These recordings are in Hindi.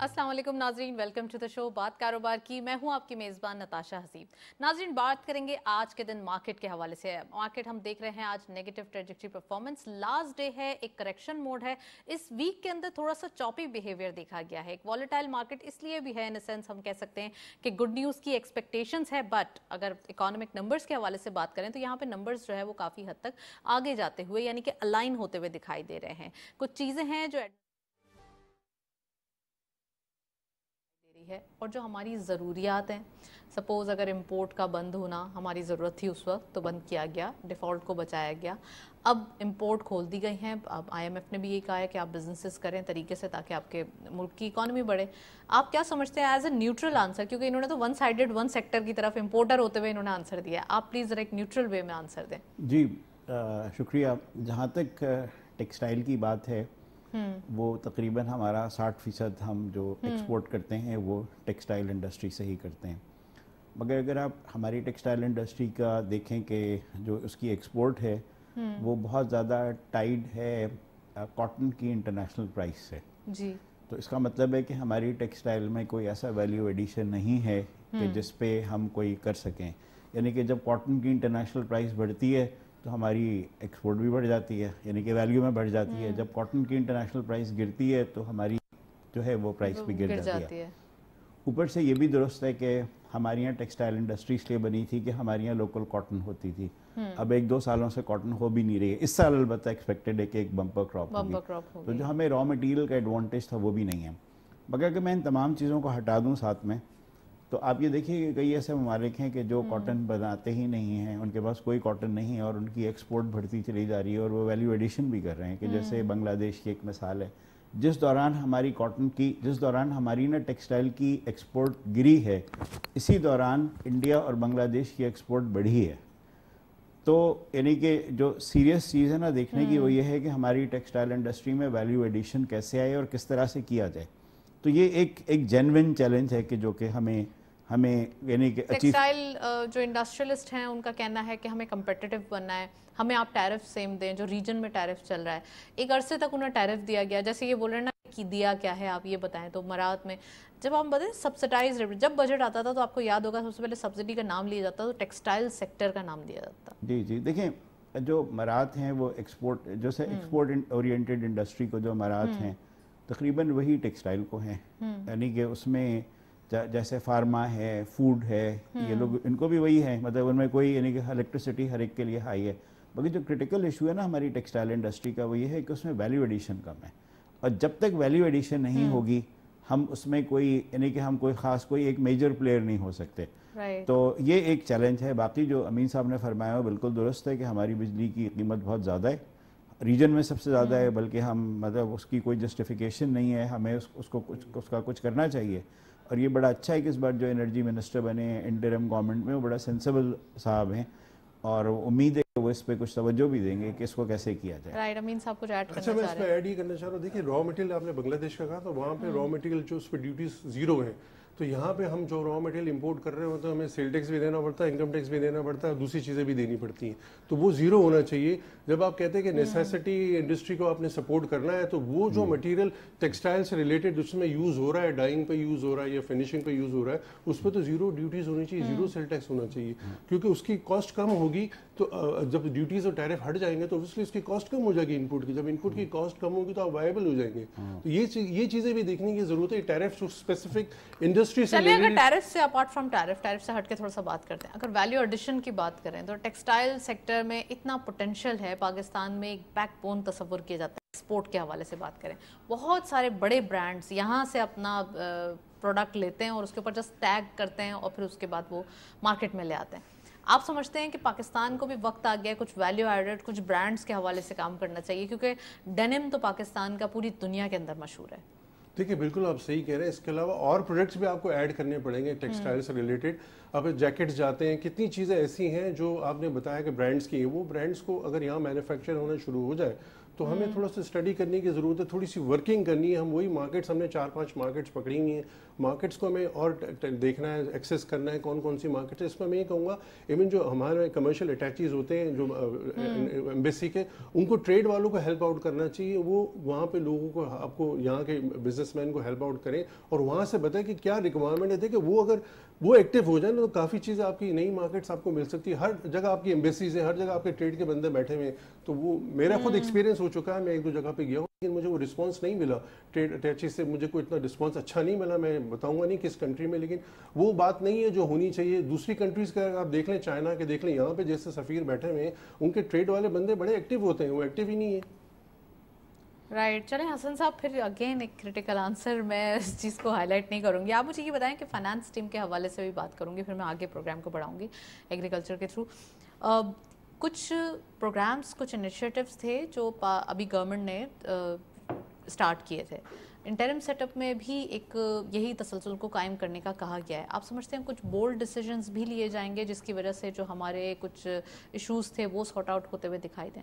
असलम नाजरीन वेलकम टू द शो बात कारोबार की मैं हूं आपकी मेज़बान नताशा हसीब नाजरीन बात करेंगे आज के दिन मार्केट के हवाले से मार्केट हम देख रहे हैं आज negative trajectory performance last day है एक करेक्शन मोड है इस वीक के अंदर थोड़ा सा चॉपी बिहेवियर देखा गया है एक वॉलेटाइल मार्केट इसलिए भी है इन सेंस हम कह सकते हैं कि गुड न्यूज़ की एक्सपेक्टेशन है बट अगर इकोनॉमिक नंबर्स के हवाले से बात करें तो यहाँ पर नंबर्स जो है वो काफ़ी हद तक आगे जाते हुए यानी कि अलाइन होते हुए दिखाई दे रहे हैं कुछ चीज़ें हैं जो है और जो हमारी ज़रूरियात हैं सपोज़ अगर इम्पोर्ट का बंद होना हमारी ज़रूरत थी उस वक्त तो बंद किया गया डिफ़ॉल्ट को बचाया गया अब इम्पोर्ट खोल दी गई हैं अब एफ ने भी ये कहा है कि आप बिजनेसेस करें तरीके से ताकि आपके मुल्क की इकानमी बढ़े आप क्या समझते हैं एज ए न्यूट्रल आंसर क्योंकि इन्होंने तो वन साइडेड वन सेक्टर की तरफ इम्पोर्टर होते हुए इन्होंने आंसर दिया आप प्लीज़ ज़रा एक न्यूट्रल वे में आंसर दें जी आ, शुक्रिया जहाँ तक टेक्सटाइल की बात है हम्म। वो तकरीबन हमारा साठ फ़ीसद हम जो एक्सपोर्ट हम्म। करते हैं वो टेक्सटाइल इंडस्ट्री से ही करते हैं मगर अगर आप हमारी टेक्सटाइल इंडस्ट्री का देखें कि जो उसकी एक्सपोर्ट है हम्म। वो बहुत ज़्यादा टाइड है कॉटन की इंटरनेशनल प्राइस से जी तो इसका मतलब है कि हमारी टेक्सटाइल में कोई ऐसा वैल्यू एडिशन नहीं है कि जिस पे हम कोई कर सकें यानी कि जब कॉटन की इंटरनेशनल प्राइस बढ़ती है तो हमारी एक्सपोर्ट भी बढ़ जाती है यानी कि वैल्यू में बढ़ जाती है हम्म। जब कॉटन की इंटरनेशनल प्राइस गिरती है तो हमारी जो है वो प्राइस भी गिर, गिर जाती, जाती है ऊपर से ये भी दुरुस्त है कि हमारे यहाँ टेक्सटाइल इंडस्ट्री इसलिए बनी थी कि हमारे यहाँ लोकल कॉटन होती थी हम्म। अब एक दो सालों से कॉटन हो भी नहीं रही है इस साल अलबत् एक्सपेक्टेड है कि एक बम्पर क्रॉप होगी तो जो हमें रॉ मटेरियल का एडवांटेज था वो भी नहीं है मगर अगर मैं इन तमाम चीज़ों को हटा दूँ साथ में तो आप ये देखिए कि कई ऐसे ममालिक हैं कि जो कॉटन हम्म। बनाते ही नहीं हैं उनके पास कोई कॉटन नहीं है और उनकी एक्सपोर्ट बढ़ती चली जा रही है और वो वैल्यू एडिशन भी कर रहे हैं कि हम्म। जैसे बांग्लादेश की एक मिसाल है जिस दौरान हमारी कॉटन की जिस दौरान हमारी ना टेक्सटाइल की एक्सपोर्ट गिरी है इसी दौरान इंडिया और बांग्लादेश की एक्सपोर्ट बढ़ी है तो यानी कि जो सीरियस चीज़ है ना देखने की वो हम्म। ये है कि हमारी टेक्सटाइल इंडस्ट्री में वैल्यू एडिशन कैसे आए और किस तरह से किया जाए तो ये एक एक जेनविन चैलेंज है कि जो कि हमें हमें यानी कि टेक्सटाइल uh, जो इंडस्ट्रियलिस्ट हैं उनका कहना है कि हमें कम्पटिटिव बनना है हमें आप टैरिफ सेम दें जो रीजन में टैरिफ चल रहा है एक अरसे तक उन्हें टैरिफ दिया गया जैसे ये बोल रहे हैं ना कि दिया क्या है आप ये बताएं तो मरात में जब हम बताएं सब्सिडाइज जब बजट आता था तो आपको याद होगा सबसे पहले सब्सिडी का नाम लिया जाता तो टेक्सटाइल सेक्टर का नाम दिया जाता जी जी देखें जो मरात हैं वो एक्सपोर्ट जैसे एक्सपोर्ट ओरिएंटेड इंडस्ट्री को जो मरात हम्म। हैं तकरीबन वही टेक्सटाइल को हैं हम्म। यानी कि उसमें जैसे फार्मा है फूड है ये लोग हम्म। इनको भी वही है मतलब उनमें कोई यानी कि इलेक्ट्रिसिटी हर एक के लिए हाई है बाकी जो क्रिटिकल इशू है ना हमारी टेक्सटाइल इंडस्ट्री का वो ये है कि उसमें वैल्यू एडिशन कम है और जब तक वैल्यू एडिशन नहीं हम्म। होगी हम उसमें कोई यानी कि हम कोई ख़ास कोई एक मेजर प्लेयर नहीं हो सकते तो ये एक चैलेंज है बाकी जो अमीन साहब ने फरमाया वो बिल्कुल दुरुस्त है कि हमारी बिजली की कीमत बहुत ज़्यादा है रीजन में सबसे ज़्यादा है हम्म। बल्कि हम मतलब उसकी कोई जस्टिफिकेशन नहीं है हमें उस, उसको कुछ उसका कुछ करना चाहिए और ये बड़ा अच्छा है कि इस बार जो एनर्जी मिनिस्टर बने हैं इंटरम गवर्नमेंट में वो बड़ा सेंसेबल साहब हैं और उम्मीद है कि वो इस पर कुछ तवज्जो भी देंगे कि इसको कैसे किया जाए राइट अमीन साहब कुछ ऐड अच्छा मैं पर ऐड ही करना चाह रहा हूँ देखिए रॉ मटेरियल आपने बांग्लादेश का कहा तो वहाँ पे रॉ हम्म। मटेरियल जो उस पर ड्यूटीज जीरो हैं तो यहाँ पे हम जो रॉ मटेरियल इंपोर्ट कर रहे हैं तो हमें सेल टैक्स भी देना पड़ता है इनकम टैक्स भी देना पड़ता है दूसरी चीज़ें भी देनी पड़ती हैं तो वो ज़ीरो होना चाहिए जब आप कहते हैं कि नेसेसिटी हम्म। इंडस्ट्री को आपने सपोर्ट करना है तो वो जो मटेरियल टेक्सटाइल से रिलेटेड जिसमें यूज़ हो रहा है डाइंग पे यूज़ हो रहा है या फिनिशिंग पे यूज़ हो रहा है उस पर तो ज़ीरो ड्यूटीज़ होनी चाहिए ज़ीरो सेल टैक्स होना चाहिए हम्म। क्योंकि उसकी कॉस्ट कम होगी तो जब ड्यूटीज और टैरिफ हट जाएंगे तो ऑब्वियसली उसकी कॉस्ट कम हो जाएगी इनपुट की जब इनपुट की कॉस्ट कम होगी तो आप वायबल हो जाएंगे हाँ। तो ये चीज ये चीजें भी देखने की जरूरत है टैरिफ स्पेसिफिक इंडस्ट्री से अगर टैरिफ से अपार्ट फ्रॉम टैरिफ टैरिफ से हट के थोड़ा सा बात करते हैं अगर वैल्यू एडिशन की बात करें तो टेक्सटाइल सेक्टर में इतना पोटेंशियल है पाकिस्तान में एक बैकबोन तस्वुर किया जाता है एक्सपोर्ट के हवाले से बात करें बहुत सारे बड़े ब्रांड्स यहाँ से अपना प्रोडक्ट लेते हैं और उसके ऊपर जस्ट टैग करते हैं और फिर उसके बाद वो मार्केट में ले आते हैं आप समझते हैं कि पाकिस्तान को भी वक्त आ गया कुछ वैल्यू एडेड कुछ ब्रांड्स के हवाले से काम करना चाहिए क्योंकि डेनिम तो पाकिस्तान का पूरी दुनिया के अंदर मशहूर है देखिए बिल्कुल आप सही कह रहे हैं इसके अलावा और प्रोडक्ट्स भी आपको ऐड करने पड़ेंगे टेक्सटाइल हम्म। से रिलेटेड अब जैकेट्स जाते हैं कितनी चीज़ें ऐसी हैं जो आपने बताया कि ब्रांड्स की वो ब्रांड्स को अगर यहाँ मैन्युफैक्चर होना शुरू हो जाए तो हमें हम्म। थोड़ा सा स्टडी करने की ज़रूरत है थोड़ी सी वर्किंग करनी है हम वही मार्केट्स हमने चार पांच मार्केट्स पकड़ी हुई हैं मार्केट्स को हमें और देखना है एक्सेस करना है कौन कौन सी मार्केट्स है इसमें मैं ये कहूँगा इवन जो हमारे कमर्शियल अटैचीज होते हैं जो एम्बेसी हम्म। के उनको ट्रेड वालों को हेल्प आउट करना चाहिए वो वहाँ पर लोगों को आपको यहाँ के बिजनेस को हेल्प आउट करें और वहाँ से बताएं कि क्या रिक्वायरमेंट है कि वो अगर वो एक्टिव हो जाए ना तो काफ़ी चीज़ें आपकी नई मार्केट्स आपको मिल सकती है हर जगह आपकी एम्बेसीज हैं हर जगह आपके ट्रेड के बंदे बैठे हुए हैं तो वो मेरा खुद एक्सपीरियंस हम्म। हो चुका है मैं एक दो जगह पे गया हूँ लेकिन मुझे वो रिस्पांस नहीं मिला ट्रेड अटैची से मुझे कोई इतना रिस्पांस अच्छा नहीं मिला मैं बताऊंगा नहीं किस कंट्री में लेकिन वो बात नहीं है जो होनी चाहिए दूसरी कंट्रीज़ का आप देख लें चाइना के देख लें यहाँ पे जैसे सफ़ीर बैठे हुए हैं उनके ट्रेड वाले बंदे बड़े एक्टिव होते हैं वो एक्टिव ही नहीं है राइट right. चलें हसन साहब फिर अगेन एक क्रिटिकल आंसर मैं इस चीज़ को हाईलाइट नहीं करूँगी आप मुझे ये बताएं कि फाइनेंस टीम के हवाले से भी बात करूँगी फिर मैं आगे प्रोग्राम को बढ़ाऊँगी एग्रीकल्चर के थ्रू uh, कुछ प्रोग्राम्स कुछ इनिशिएटिव्स थे जो अभी गवर्नमेंट ने स्टार्ट किए थे इंटरम सेटअप में भी एक यही तसलसल को कायम करने का कहा गया है आप समझते हैं कुछ बोल्ड डिसीजंस भी लिए जाएंगे जिसकी वजह से जो हमारे कुछ इश्यूज थे वो सॉर्ट आउट होते हुए दिखाई दें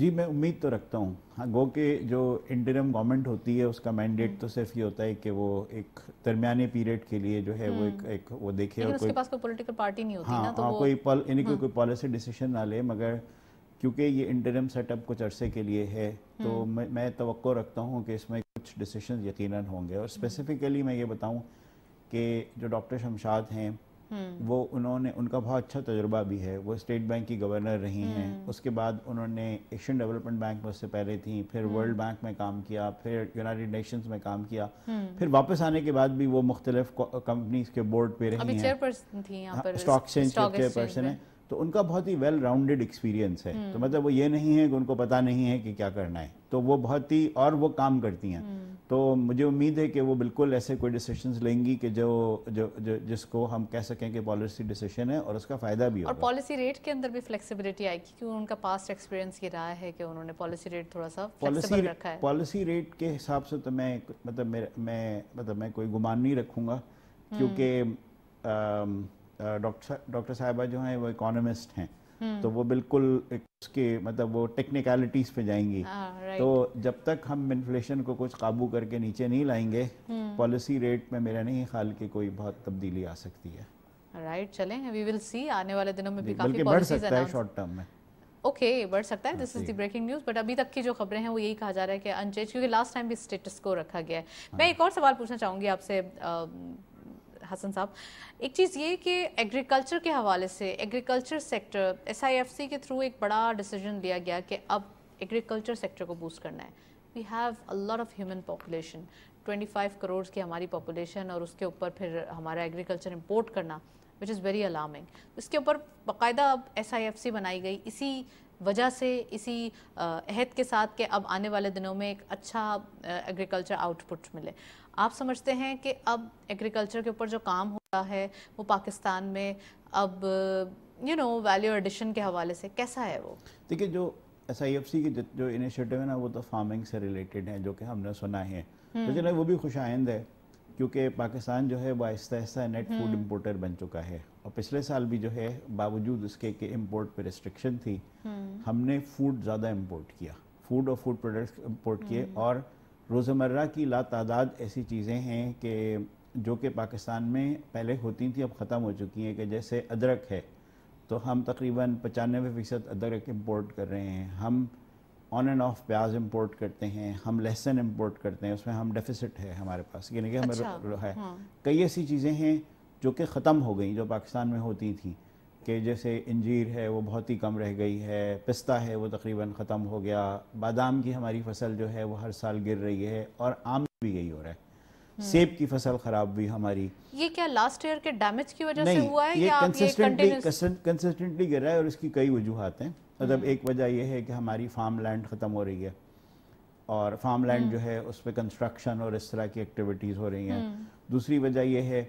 जी मैं उम्मीद तो रखता हूँ हाँ गो के जो इंटरम गवर्नमेंट होती है उसका मैंडेट तो सिर्फ ये होता है कि वो एक दरमियाने पीरियड के लिए जो है वो एक हम्म। एक वो देखे और कोई पास कोई पॉलिटिकल पार्टी नहीं होती हाँ, ना तो हाँ, कोई पॉल यानी हम्म। कोई पॉलिसी डिसीजन ना ले मगर क्योंकि ये इंटरम सेटअप कुछ अरसे के लिए है तो हम्म। मैं तो रखता हूँ कि इसमें कुछ डिसीशन यकीन होंगे और स्पेसिफिकली मैं ये बताऊँ कि जो डॉक्टर शमशाद हैं हम्म। वो उन्होंने उनका बहुत अच्छा तजुर्बा भी है वो स्टेट बैंक की गवर्नर रही हैं हम्म। उसके बाद उन्होंने एशियन डेवलपमेंट बैंक में उससे पहले थी फिर हम्म। वर्ल्ड बैंक में काम किया फिर यूनाइटेड नेशंस में काम किया फिर वापस आने के बाद भी वो मुख्तलिफ कंपनीज के बोर्ड पे रही हैं स्टॉक एक्सचेंज चेयरपर्सन है तो उनका बहुत ही वेल राउंडेड एक्सपीरियंस है तो मतलब वो ये नहीं है कि उनको पता नहीं है कि क्या करना है तो वो बहुत ही और वो काम करती हैं हम्म। तो मुझे उम्मीद है कि वो बिल्कुल ऐसे कोई डिसीशन लेंगी कि जो जो, जो जिसको हम कह सकें कि पॉलिसी डिसीशन है और उसका फ़ायदा भी और पॉलिसी रेट के अंदर भी फ्लेक्सिबिलिटी आएगी क्योंकि उनका पास्ट एक्सपीरियंस ये रहा है कि उन्होंने पॉलिसी रेट थोड़ा सा पॉलिसी रखा है पॉलिसी रेट के हिसाब से तो मैं मतलब मैं मतलब मैं कोई गुमान नहीं रखूँगा हम्म। क्योंकि डॉक्टर डॉक्टर साहिबा जो हैं वो इकोनॉमिस्ट हैं तो वो बिल्कुल उसके मतलब वो टेक्निकलिटीज पे जाएंगी ah, तो जब तक हम इन्फ्लेशन को कुछ काबू करके नीचे नहीं लाएंगे पॉलिसी hmm. रेट में मेरा नहीं ख्याल की कोई बहुत तब्दीली आ सकती है राइट right, चलें वी विल सी आने वाले दिनों में भी काफी बढ़ सकता है शॉर्ट टर्म में ओके okay, बढ़ सकता है this is the breaking news but अभी तक की जो खबरें हैं वो यही कहा जा रहा है कि अनचेज क्योंकि लास्ट टाइम भी स्टेटस को रखा गया है हाँ। मैं एक और सवाल पूछना चाहूंगी आपसे हसन साहब एक चीज़ ये कि एग्रीकल्चर के हवाले से एग्रीकल्चर सेक्टर सी के थ्रू एक बड़ा डिसीजन लिया गया कि अब एग्रीकल्चर सेक्टर को बूस्ट करना है we have a lot of human population 25 crore की हमारी पॉपुलेशन और उसके ऊपर फिर हमारा एग्रीकल्चर इम्पोर्ट करना विच इज़ वेरी अलार्मिंग इसके ऊपर बाकायदा अब एस बनाई गई इसी वजह से इसी अहद के साथ कि अब आने वाले दिनों में एक अच्छा एग्रीकल्चर आउटपुट मिले आप समझते हैं कि अब एग्रीकल्चर के ऊपर जो काम हो रहा है वो पाकिस्तान में अब यू नो वैल्यू एडिशन के हवाले से कैसा है वो देखिए जो एस आई एफ सी की जो इनिशिएटिव है ना वो तो फार्मिंग से रिलेटेड है जो कि हमने सुना है हम्म। लेकिन वो भी खुश आइंद है क्योंकि पाकिस्तान जो है वह आहिस्ता आहिस्ता नेट फूड इम्पोर्टर बन चुका है और पिछले साल भी जो है बावजूद उसके कि इम्पोर्ट पे रिस्ट्रिक्शन थी हम्म। हमने फूड ज़्यादा इम्पोर्ट किया फूड और फूड प्रोडक्ट्स इम्पोर्ट किए हम्म। और रोज़मर्रा की ला तादाद ऐसी चीज़ें हैं कि जो कि पाकिस्तान में पहले होती थी अब ख़त्म हो चुकी हैं कि जैसे अदरक है तो हम तकरीबन पचानवे फ़ीसद अदरक इम्पोर्ट कर रहे हैं हम ऑन एंड ऑफ प्याज इम्पोर्ट करते हैं हम लहसन इम्पोर्ट करते हैं उसमें हम डेफिसिट है हमारे पास यानी कि हमें अच्छा, है हाँ। कई ऐसी चीज़ें हैं जो कि ख़त्म हो गई जो पाकिस्तान में होती थी कि जैसे इंजीर है वो बहुत ही कम रह गई है पिस्ता है वो तकरीबन ख़त्म हो गया बादाम की हमारी फसल जो है वो हर साल गिर रही है और आम भी यही हो रहा है हम्म। सेब की फसल खराब हुई हमारी ये क्या लास्ट ईयर के डैमेज की वजह से हुआ है ये कंसिस्टेंटली कंसिस्टेंटली गिर रहा है और इसकी कई वजूहत हैं मतलब हम्म। एक वजह यह है कि हमारी फार्म लैंड ख़त्म हो रही है और फार्म हम्म। लैंड जो है उस पर कंस्ट्रक्शन और इस तरह की एक्टिविटीज़ हो रही हैं दूसरी वजह यह है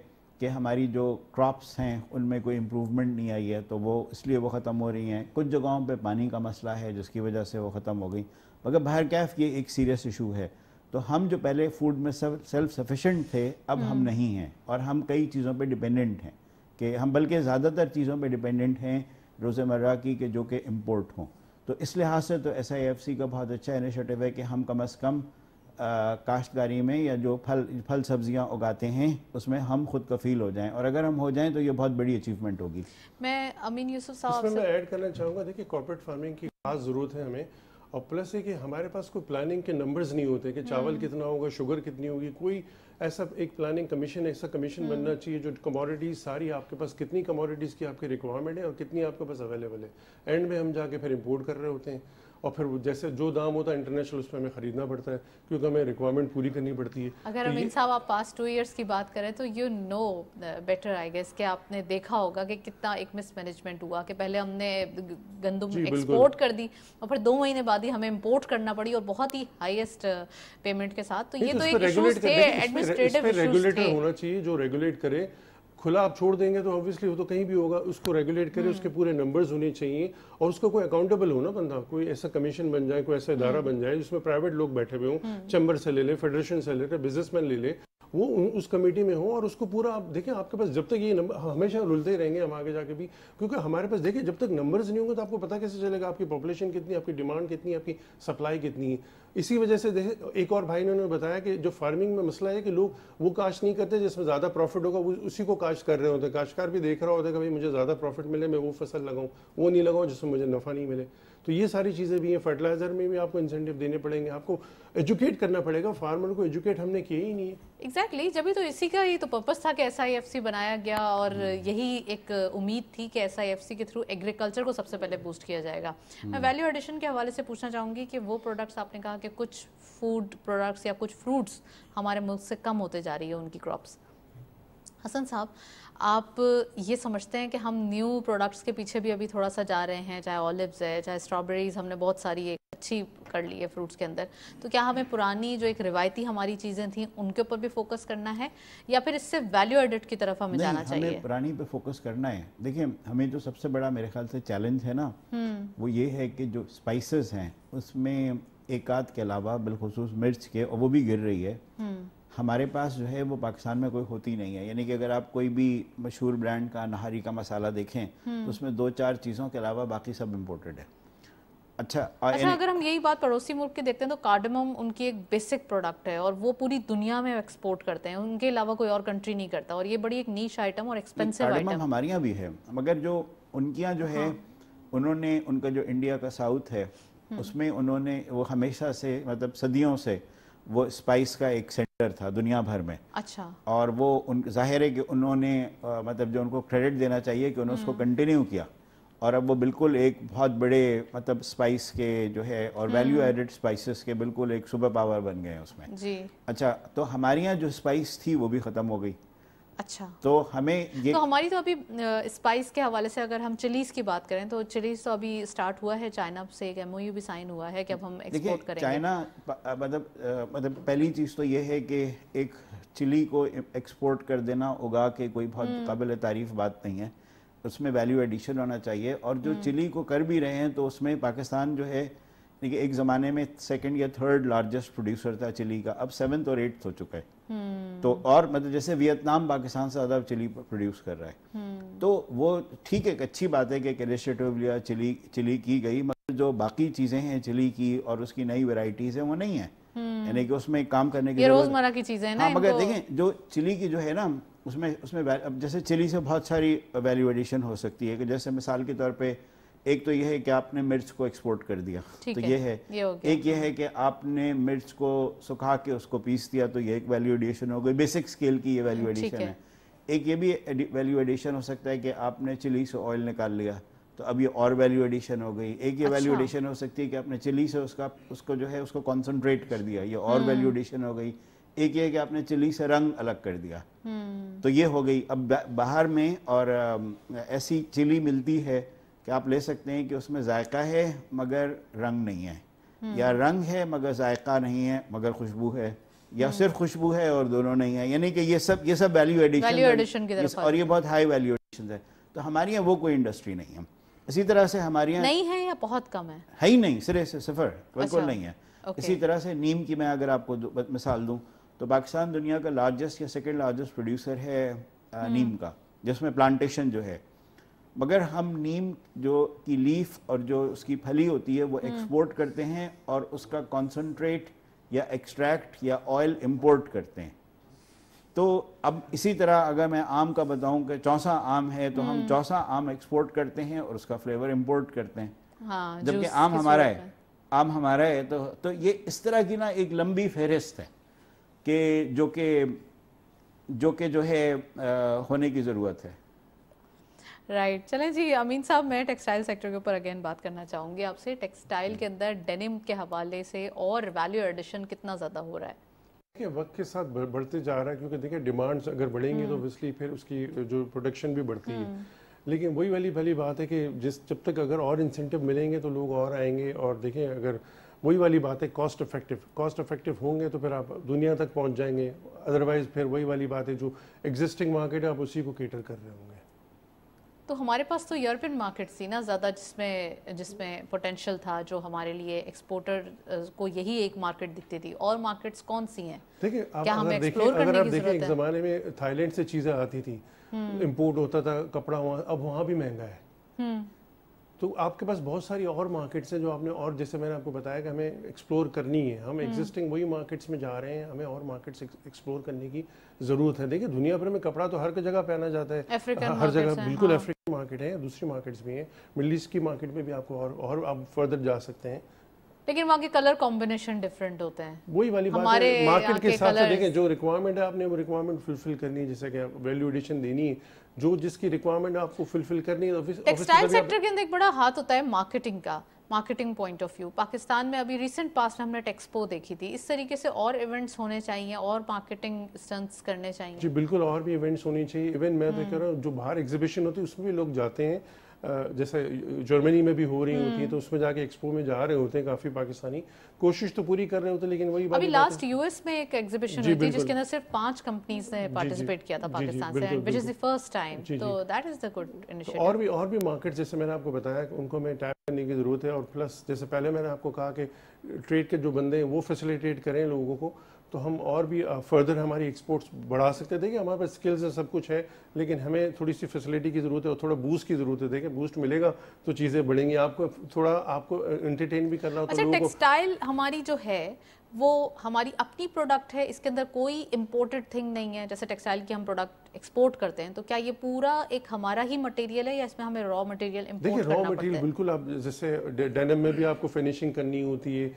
कि हमारी जो क्रॉप्स हैं उनमें कोई इम्प्रूवमेंट नहीं आई है तो वो इसलिए वो ख़त्म हो रही हैं कुछ जगहों पे पानी का मसला है जिसकी वजह से वो ख़त्म हो गई मगर बाहर कैफ ये एक सीरियस इशू है तो हम जो पहले फूड में सेल्फ सफिशेंट थे अब हम हम्म। नहीं हैं और हम कई चीज़ों पर डिपेंडेंट हैं कि हम बल्कि ज़्यादातर चीज़ों पर डिपेंडेंट हैं रोज़मर्रा की के जो कि इम्पोर्ट हों तो इस लिहाज से तो एस का बहुत अच्छा इनिशेटिव है कि हम कम अज़ कम काश्तकारी में या जो फल फल सब्जियां उगाते हैं उसमें हम खुद कफील हो जाएं और अगर हम हो जाएं तो ये बहुत बड़ी अचीवमेंट होगी मैं अमीन यूसुफ साहब मैं ऐड करना चाहूँगा देखिए कॉर्पोरेट फार्मिंग की खास ज़रूरत है हमें और प्लस है कि हमारे पास कोई प्लानिंग के नंबर्स नहीं होते कि चावल हम्म। कितना होगा शुगर कितनी होगी कोई ऐसा एक प्लानिंग कमीशन ऐसा कमीशन हम्म। बनना चाहिए जो कमोडिटीज़ सारी आपके पास कितनी कमोडिटीज़ की आपकी रिक्वायरमेंट है और कितनी आपके पास अवेलेबल है एंड में हम जाके फिर इम्पोर्ट कर रहे होते हैं और फिर जैसे जो दाम होता है इंटरनेशनल उसमें हमें खरीदना पड़ता है क्योंकि हमें रिक्वायरमेंट पूरी करनी पड़ती है अगर अमीन तो साहब आप पास टू ईयर्स की बात करें तो you know better I guess कि आपने देखा होगा कि कितना एक मिसमैनेजमेंट हुआ कि पहले हमने गंदम एक्सपोर्ट कर दी और फिर दो महीने बाद ही हमें इम्पोर्ट करना पड़ी और बहुत ही हाईएस्ट पेमेंट uh, के साथ तो ये तो, तो एक रेगुलेटर होना चाहिए जो रेगुलेट करे खुला आप छोड़ देंगे तो ऑब्वियसली वो तो कहीं भी होगा उसको रेगुलेट करें उसके हम्म। पूरे नंबर्स होने चाहिए और उसका कोई अकाउंटेबल हो ना बंदा कोई ऐसा कमीशन बन जाए कोई ऐसा इदारा हम्म। बन जाए जिसमें प्राइवेट लोग बैठे हुए हों चैम्बर हम्म। से ले लें फेडरेशन से ले लें बिजनेसमैन ले लें वो उस कमेटी में हो और उसको पूरा आप देखें आपके पास जब तक ये नंबर हमेशा रुलते ही रहेंगे हम आगे जाके भी क्योंकि हमारे पास देखिए जब तक नंबर्स नहीं होंगे तो आपको पता कैसे चलेगा आपकी पॉपुलेशन कितनी आपकी डिमांड कितनी आपकी सप्लाई कितनी है इसी वजह से एक और भाई ने उन्होंने बताया कि जो फार्मिंग में मसला है कि लोग वो काश नहीं करते जिसमें ज़्यादा प्रॉफिट होगा वो उसी को काश कर रहे होते हैं भी देख रहा होता है कि भाई मुझे ज़्यादा प्रॉफिट मिले मैं वो फसल लगाऊँ वो नहीं लगाऊँ जिसमें मुझे नफ़ा नहीं मिले तो ये सारी चीज़ें भी हैं फर्टिलाइज़र में भी आपको इंसेंटिव देने पड़ेंगे आपको एजुकेट करना पड़ेगा फार्मर को एजुकेट हमने किया ही नहीं है एग्जैक्टली exactly, जब तो इसी का ही तो पर्पस था कि एस बनाया गया और हम्म। यही एक उम्मीद थी कि एस के थ्रू एग्रीकल्चर को सबसे पहले बूस्ट किया जाएगा हम्म। मैं वैल्यू एडिशन के हवाले से पूछना चाहूँगी कि वो प्रोडक्ट्स आपने कहा कि कुछ फूड प्रोडक्ट्स या कुछ फ्रूट्स हमारे मुल्क से कम होते जा रही है उनकी क्रॉप्स हसन साहब आप ये समझते हैं कि हम न्यू प्रोडक्ट्स के पीछे भी अभी थोड़ा सा जा रहे हैं चाहे ऑलिव्स है चाहे स्ट्रॉबेरीज हमने बहुत सारी एक अच्छी कर ली है फ्रूट्स के अंदर तो क्या हमें पुरानी जो एक रिवायती हमारी चीज़ें थी उनके ऊपर भी फोकस करना है या फिर इससे वैल्यू एडिट की तरफ हमें जाना हमें चाहिए पुरानी पे फोकस करना है देखिए हमें जो सबसे बड़ा मेरे ख्याल से चैलेंज है ना हम्म। वो ये है कि जो स्पाइसेस हैं उसमें एक आध के अलावा बिलखसूस मिर्च के और वो भी गिर रही है हम्म। हमारे पास जो है वो पाकिस्तान में कोई होती नहीं है यानी कि अगर आप कोई भी मशहूर ब्रांड का नहारी का मसाला देखें तो उसमें दो चार चीज़ों के अलावा बाकी सब इम्पोर्टेड है अच्छा अच्छा अगर हम यही बात पड़ोसी मुल्क के देखते हैं तो कार्डमम उनकी एक बेसिक प्रोडक्ट है और वो पूरी दुनिया में एक्सपोर्ट करते हैं उनके अलावा कोई और कंट्री नहीं करता और ये बड़ी एक नीच आइटम और एक्सपेंसिव आइटम हमारे यहाँ भी है मगर जो उनके यहाँ जो है हाँ। उन्होंने उनका जो इंडिया का साउथ है हम्म। उसमें उन्होंने वो हमेशा से मतलब सदियों से वो स्पाइस का एक सेंटर था दुनिया भर में अच्छा और वो उन जाहिर है कि उन्होंने आ, मतलब जो उनको क्रेडिट देना चाहिए कि उन्होंने उसको कंटिन्यू हम्म। किया और अब वो बिल्कुल एक बहुत बड़े मतलब स्पाइस के जो है और वैल्यू एडेड स्पाइसेस के बिल्कुल एक सुपर पावर बन गए हैं उसमें जी अच्छा तो हमारे यहाँ जो स्पाइस थी वो भी ख़त्म हो गई अच्छा तो हमें ये तो हमारी तो अभी स्पाइस के हवाले से अगर हम चिलीज की बात करें तो चिलीज तो अभी स्टार्ट हुआ है चाइना से एक एमओयू भी साइन हुआ है कि अब हम एक्सपोर्ट करेंगे चाइना मतलब मतलब पहली चीज़ तो ये है कि एक चिली को एक्सपोर्ट कर देना उगा के कोई बहुत हम्म। काबिल तारीफ बात नहीं है उसमें वैल्यू एडिशन होना चाहिए और जो चिली हम्म। को कर भी रहे हैं तो उसमें पाकिस्तान जो है देखिए एक ज़माने में सेकेंड या थर्ड लार्जेस्ट प्रोड्यूसर था चिली का अब सेवन्थ और एट्थ हो चुका है हम्म। तो और मतलब जैसे वियतनाम पाकिस्तान से ज़्यादा चिली प्रोड्यूस कर रहा है हम्म। तो वो ठीक एक अच्छी बात है कि एक इनिशियटिव लिया चिली चिली की गई मगर जो बाकी चीज़ें हैं चिली की और उसकी नई वेराइटीज़ हैं वो नहीं है हम्म। यानी कि उसमें काम करने की रोजमर्रा की चीज़ें हाँ, मगर देखें जो चिली की जो है ना उसमें उसमें अब जैसे चिली से बहुत सारी वैल्यू एडिशन हो सकती है कि जैसे मिसाल के तौर पर एक तो यह है कि आपने मिर्च को एक्सपोर्ट कर दिया तो यह है ये एक ये है कि आपने मिर्च को सुखा के उसको पीस दिया तो यह एक वैल्यू एडिशन हो गई बेसिक स्केल की ये वैल्यू एडिशन है एक ये भी वैल्यू एडिशन हो सकता है कि आपने चिली से ऑयल निकाल लिया तो अब ये और वैल्यू एडिशन हो गई एक ये वैल्यू अच्छा। एडिशन हो सकती है कि आपने चिली से उसका उसको जो है उसको कॉन्सेंट्रेट कर दिया ये और वैल्यू हम्म। एडिशन हो गई एक ये कि आपने चिली से रंग अलग कर दिया हम्म। तो ये हो गई अब बाहर में और ऐसी चिली मिलती है कि आप ले सकते हैं कि उसमें जायका है मगर रंग नहीं है हम्म। या रंग है मगर जायका नहीं है मगर खुशबू है या हम्म। सिर्फ खुशबू है और दोनों नहीं है यानी कि ये सब ये सब वैल्यू एडिशन और ये बहुत हाई वैल्यू एडिशन है तो हमारे यहाँ वो कोई इंडस्ट्री नहीं है इसी तरह से हमारे यहाँ नहीं है या बहुत कम है है ही नहीं सिरे से सफ़र बिल्कुल अच्छा, नहीं है okay. इसी तरह से नीम की मैं अगर आपको मिसाल दूँ तो पाकिस्तान दुनिया का लार्जेस्ट या सेकेंड लार्जेस्ट प्रोड्यूसर है हम्म। नीम का जिसमें प्लांटेशन जो है मगर हम नीम जो की लीफ और जो उसकी फली होती है वो एक्सपोर्ट हम्म। करते हैं और उसका कॉन्सनट्रेट या एक्सट्रैक्ट या ऑयल इम्पोर्ट करते हैं तो अब इसी तरह अगर मैं आम का बताऊं कि चौसा आम है तो हम हम्म। चौसा आम एक्सपोर्ट करते हैं और उसका फ्लेवर इम्पोर्ट करते हैं हाँ, जबकि आम हमारा है आम हमारा है तो तो ये इस तरह की ना एक लंबी फहरिस्त है कि जो कि जो कि जो है आ, होने की ज़रूरत है राइट right. चलें जी अमीन साहब मैं टेक्सटाइल सेक्टर के ऊपर अगेन बात करना चाहूँगी आपसे टेक्सटाइल के अंदर डेनिम के हवाले से और वैल्यू एडिशन कितना ज़्यादा हो रहा है देखिए वक्त के साथ बढ़ते जा रहा है क्योंकि देखिए डिमांड्स अगर बढ़ेंगी तो ओबियसली हम्म। फिर उसकी जो प्रोडक्शन भी बढ़ती है हम्म। लेकिन वही वाली पहली बात है कि जिस जब तक अगर और इंसेंटिव मिलेंगे तो लोग और आएंगे और देखें अगर वही वाली बात है कॉस्ट इफेक्टिव कॉस्ट इफेक्टिव होंगे तो फिर आप दुनिया तक पहुंच जाएंगे अदरवाइज़ फिर वही वाली बात है जो एग्जिस्टिंग मार्केट है आप उसी को केटर कर रहे होंगे तो हमारे पास तो यूरोपियन मार्केट थी ना ज़्यादा जिसमें जिसमें पोटेंशियल था जो हमारे लिए एक्सपोर्टर को यही एक मार्केट दिखती थी और मार्केट्स कौन सी हैं देखिए आप क्या हमें आप देखें एक ज़माने में थाईलैंड से चीज़ें आती थी इम्पोर्ट हम्म। होता था कपड़ा वहाँ अब वहाँ भी महंगा है हम्म। तो आपके पास बहुत सारी और मार्केट्स हैं जो आपने और जैसे मैंने आपको बताया कि हमें एक्सप्लोर करनी है हम एग्जिस्टिंग हम्म। वही मार्केट्स में जा रहे हैं हमें और मार्केट्स एक्सप्लोर करने की ज़रूरत है देखिए दुनिया भर में कपड़ा तो हर जगह पहना जाता है African हर जगह बिल्कुल अफ्रीकन हाँ। मार्केट है दूसरी मार्केट्स भी हैं मिडल ईस्ट की मार्केट में भी आपको और और आप फर्दर जा सकते हैं लेकिन वहाँ के कलर कॉम्बिनेशन डिफरेंट होते हैं वही वाली हमारे बात है मार्केट के हिसाब से देखें जो रिक्वायरमेंट है आपने वो रिक्वायरमेंट फुलफिल करनी है जैसे कि वैल्यू एडिशन देनी है जो जिसकी रिक्वायरमेंट आपको फुलफिल करनी है टेक्सटाइल सेक्टर के अंदर एक बड़ा हाथ होता है मार्केटिंग का marketing point of view Pakistan में अभी रिसेंट पास्ट में हमने टेक्सपो देखी थी इस तरीके से और इवेंट्स होने चाहिए और मार्केटिंग स्टंट्स करने चाहिए जी बिल्कुल और भी इवेंट्स होनी चाहिए इवन मैं तो हम्म। कह रहा हूँ जो बाहर एग्जीबिशन होती है उसमें भी लोग जाते हैं जैसे जर्मनी में भी हो रही होती है हम्म। तो उसमें जाके एक्सपो में जा रहे होते हैं काफी पाकिस्तानी कोशिश तो पूरी कर रहे होते हैं लेकिन वही अभी लास्ट यूएस में एक एग्जीबिशन हुई थी जिसके अंदर सिर्फ पांच कंपनीज ने पार्टिसिपेट किया था पाकिस्तान से which is the first time तो that is the good initiative और भी और भी मार्केट जैसे मैंने आपको बताया उनको मैं टैप करने की जरूरत है और प्लस जैसे पहले मैंने आपको कहा कि ट्रेड के जो बंदे हैं वो फैसिलिटेट करें लोगों को तो हम और भी फर्दर हमारी एक्सपोर्ट्स बढ़ा सकते हैं देखिए हमारे पास स्किल्स है सब कुछ है लेकिन हमें थोड़ी सी फैसिलिटी की ज़रूरत है और थोड़ा बूस्ट की ज़रूरत है देखिए बूस्ट मिलेगा तो चीज़ें बढ़ेंगी आपको थोड़ा आपको इंटरटेन भी करना होता है टेक्सटाइल हमारी जो है वो हमारी अपनी प्रोडक्ट है इसके अंदर कोई इम्पोर्टेड थिंग नहीं है जैसे टेक्सटाइल की हम प्रोडक्ट एक्सपोर्ट करते हैं तो क्या ये पूरा एक हमारा ही मटेरियल है या इसमें हमें रॉ मटेरियल देखिए रॉ मटेरियल बिल्कुल आप जैसे डेनम में भी आपको फिनिशिंग करनी होती है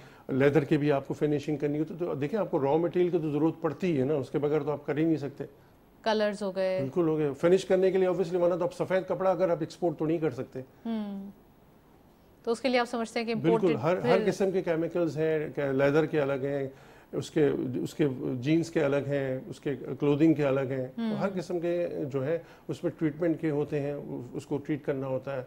लेदर के भी आपको फिनिशिंग करनी होती है तो देखिए आपको रॉ मटेरियल की तो ज़रूरत पड़ती है ना उसके बगैर तो आप कर ही नहीं सकते कलर्स हो गए बिल्कुल हो गए फिनिश करने के लिए ऑब्वियसली माना तो आप सफ़ेद कपड़ा अगर आप एक्सपोर्ट तो नहीं कर सकते हम्म। तो उसके लिए आप समझते हैं कि बिल्कुल हर हर किस्म के केमिकल्स हैं लेदर के अलग हैं उसके उसके जीन्स के अलग हैं उसके क्लोथिंग के अलग हैं तो हम्म। हर किस्म के जो है उसमें ट्रीटमेंट के होते हैं उसको ट्रीट करना होता है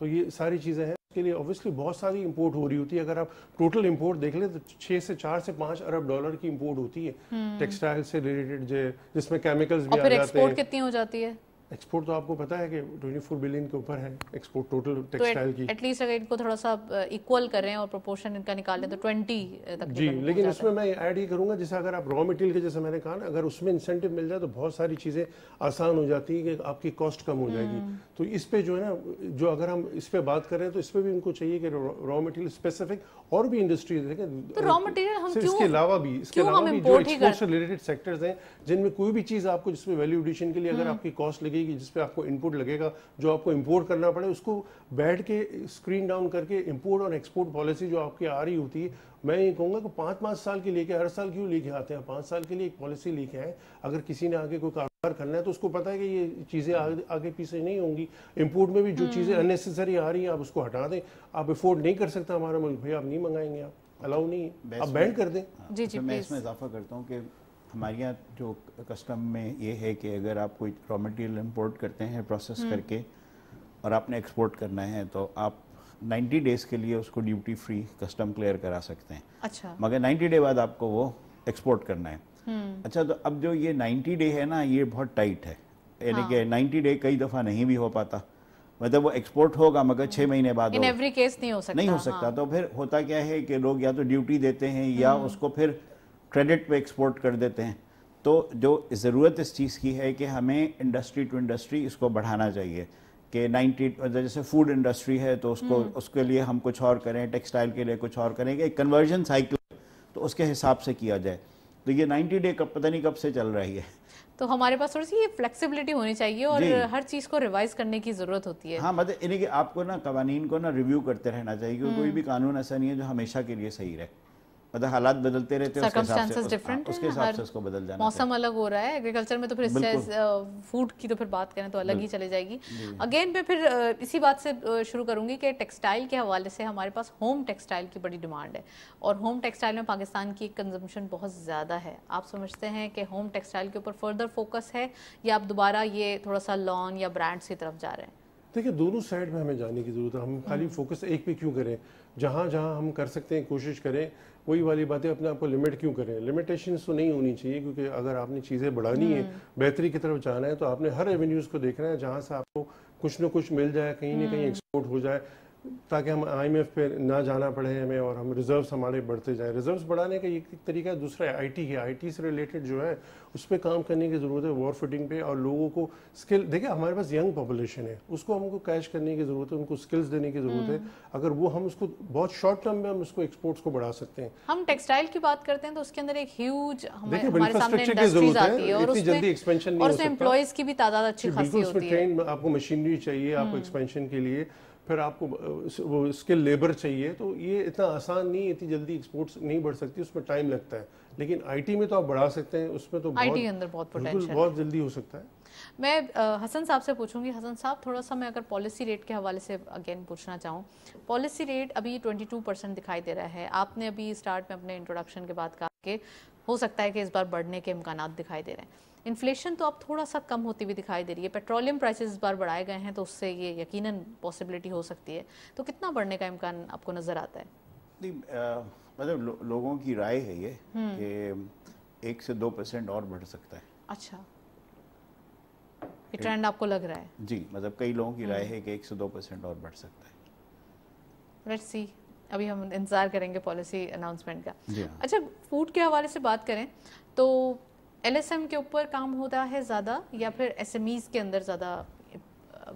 तो ये सारी चीज़ें हैं उसके लिए ऑब्वियसली बहुत सारी इंपोर्ट हो रही होती है अगर आप टोटल इंपोर्ट देख ले तो छः से चार से पाँच अरब डॉलर की इंपोर्ट होती है टेक्सटाइल हम्म। से रिलेटेड जिसमें केमिकल्स भी आ जाते हैं कितनी हो जाती है एक्सपोर्ट तो आपको पता है कि 24 बिलियन के ऊपर है एक्सपोर्ट टोटल टेक्सटाइल तो की एटलीस्ट अगर इनको थोड़ा सा इक्वल करें और प्रोपोर्शन इनका निकाल लें तो 20 तक जी लेकिन इसमें मैं ऐड ये करूंगा जैसे अगर आप रॉ मटेरियल के जैसे मैंने कहा ना अगर उसमें इंसेंटिव मिल जाए तो बहुत सारी चीज़ें आसान हो जाती है कि आपकी कॉस्ट कम हो हम्म। जाएगी तो इस पे जो है ना जो अगर हम इस पे बात करें तो इसपे भी इनको चाहिए कि रॉ मटेरियल स्पेसिफिक और भी इंडस्ट्रीज तो है इसके अलावा भी इसके अलावा भी जो एक्सपोर्ट से रिलेटेड सेक्टर्स हैं जिनमें कोई भी चीज़ आपको जिसमें वैल्यू एडिशन के लिए अगर हम्म। आपकी कॉस्ट लगी लगेगी जिस पे आपको इनपुट लगेगा जो आपको इम्पोर्ट करना पड़े उसको बैठ के स्क्रीन डाउन करके इम्पोर्ट और एक्सपोर्ट पॉलिसी जो आपकी आ रही होती है मैं ये कहूँगा कि पाँच पाँच साल के लेके हर साल क्यों लेके आते हैं पाँच साल के लिए एक पॉलिसी लेके आए अगर किसी ने आगे कोई कारोबार करना है तो उसको पता है कि ये चीज़ें आगे, पीछे नहीं होंगी इम्पोर्ट में भी जो चीज़ें अननेसेसरी हम्म। आ रही हैं आप उसको हटा दें आप अफोर्ड नहीं कर सकता हमारा मुल्क भाई आप नहीं मंगाएंगे आप अलाउ नहीं है आप बैन कर दें हाँ, जी अच्छा, जी मैं इसमें इजाफा करता हूँ कि हमारे यहाँ जो कस्टम में ये है कि अगर आप कोई रॉ मटेरियल इम्पोर्ट करते हैं प्रोसेस हम्म। करके और आपने एक्सपोर्ट करना है तो आप 90 डेज के लिए उसको ड्यूटी फ्री कस्टम क्लियर करा सकते हैं अच्छा मगर 90 डे बाद आपको वो एक्सपोर्ट करना है हम्म। अच्छा तो अब जो ये 90 डे है ना ये बहुत टाइट है यानी कि नाइन्टी हाँ। डे कई दफ़ा नहीं भी हो पाता मतलब वो एक्सपोर्ट होगा मगर छह हम्म। महीने बाद इन एवरी केस नहीं हो सकता नहीं हो सकता हाँ। तो फिर होता क्या है कि लोग या तो ड्यूटी देते हैं या उसको फिर क्रेडिट पे एक्सपोर्ट कर देते हैं तो जो ज़रूरत इस चीज़ की है कि हमें इंडस्ट्री टू इंडस्ट्री इसको बढ़ाना चाहिए कि 90 जैसे फूड इंडस्ट्री है तो उसको हम्म। उसके लिए हम कुछ और करें टेक्सटाइल के लिए कुछ और करें कि कन्वर्जन साइकिल तो उसके हिसाब से किया जाए तो ये 90 डे कब पता नहीं कब से चल रही है तो हमारे पास थोड़ी सी ये फ्लेक्सिबिलिटी होनी चाहिए और हर चीज़ को रिवाइज करने की ज़रूरत होती है हाँ मतलब यानी कि आपको ना कवानीन को ना रिव्यू करते रहना चाहिए क्योंकि कोई हम्म। भी कानून ऐसा नहीं है जो हमेशा के लिए सही रहे અધ હાલત બદલતે રહેતે હે ਉਸકે સાપેક્ષ اس کو બદલ જાના मौसम અલગ હો રહા હે એગ્રીકલ્ચર મે તો ફિર ફૂડ કી તો ફિર વાત કરે તો અલગ ही ચલે જાયેગી અગેન મે ફિર اسی વાત સે શુરુ करूंगी કે ટેક્સટાઇલ કે حوالے સે હમારે પાસ હોમ ટેક્સટાઇલ કી બડી ડિમાન્ડ હે ઓર હોમ ટેક્સટાઇલ મે પાકિસ્તાન કી કન્ઝમ્પશન બહોત જ્યાદા હે આપ સમજેતે હે કે હોમ ટેક્સટાઇલ કે ઉપર ફર્ધર ફોકસ હે يا આપ دوبارہ યે થોડા સા લોન يا બ્રાન્ડ્સ કી તરફ જા રહે હે દેખિયે દોનો સાઇડ મે હમે જાનને કી જરૂરત હમ ખાલી ફોકસ એક પે ક્યુ કરે जहाँ जहाँ हम कर सकते हैं कोशिश करें वही वाली बातें अपने आप को लिमिट क्यों करें लिमिटेशन तो नहीं होनी चाहिए क्योंकि अगर आपने चीज़ें बढ़ानी है हम्म। बेहतरी की तरफ जाना है तो आपने हर एवेन्यूज़ को देखना है जहाँ से आपको कुछ ना कुछ मिल जाए कहीं ना कहीं एक्सपोर्ट हम्म। हो जाए ताकि हम आईएमएफ पे ना जाना पड़े हमें और हम रिजर्व हमारे बढ़ते जाएं रिजर्व्स बढ़ाने का एक तरीका दूसरा आईटी है आईटी से रिलेटेड जो है उस पर काम करने की ज़रूरत है वॉर फिटिंग पे और लोगों को स्किल देखिए हमारे पास यंग पॉपुलेशन है उसको हमको कैश करने की ज़रूरत है उनको स्किल्स देने की ज़रूरत है हम्म। अगर वो हम उसको बहुत शॉर्ट टर्म में हम उसको एक्सपोर्ट्स को बढ़ा सकते हैं हम टेक्सटाइल की बात करते हैं तो उसके अंदर एक ह्यूज इतनी जल्दी एक्सपेंशन की भी तादाद अच्छी खासी होती है आपको मशीनरी चाहिए आपको एक्सपेंशन हम्म। के लिए फिर आपको वो स्किल लेबर चाहिए तो ये इतना आसान नहीं इतनी जल्दी एक्सपोर्ट्स नहीं बढ़ सकती उसमें टाइम लगता है लेकिन आईटी में तो आप बढ़ा सकते हैं उसमें तो आईटी के अंदर बहुत पोटेंशियल बहुत जल्दी हो सकता है मैं हसन साहब से पूछूंगी हसन साहब थोड़ा सा मैं अगर पॉलिसी रेट के हवाले से अगेन पूछना चाहूँ पॉलिसी रेट अभी 22 परसेंट दिखाई दे रहा है आपने अभी स्टार्ट में अपने इंट्रोडक्शन के बाद कहा कि हो सकता है कि इस बार बढ़ने के इम्कान दिखाई दे रहे हैं इन्फ्लेशन तो अब थोड़ा सा कम होती हुई दिखाई दे रही है पेट्रोलियम प्राइसेस इस बार बढ़ाए गए हैं तो उससे ये यकीनन पॉसिबिलिटी हो सकती है तो कितना बढ़ने का इम्कान आपको नज़र आता है नहीं मतलब लो, लोगों की राय है ये हम्म। कि एक से दो परसेंट और बढ़ सकता है अच्छा ये ट्रेंड आपको लग रहा है जी मतलब कई लोगों की राय हम्म। है कि एक से दो परसेंट और बढ़ सकता है सी अभी हम इंतज़ार करेंगे पॉलिसी अनाउंसमेंट का हाँ। अच्छा फूड के हवाले से बात करें तो एलएसएम के ऊपर काम होता है ज़्यादा या फिर एसएमईज के अंदर ज़्यादा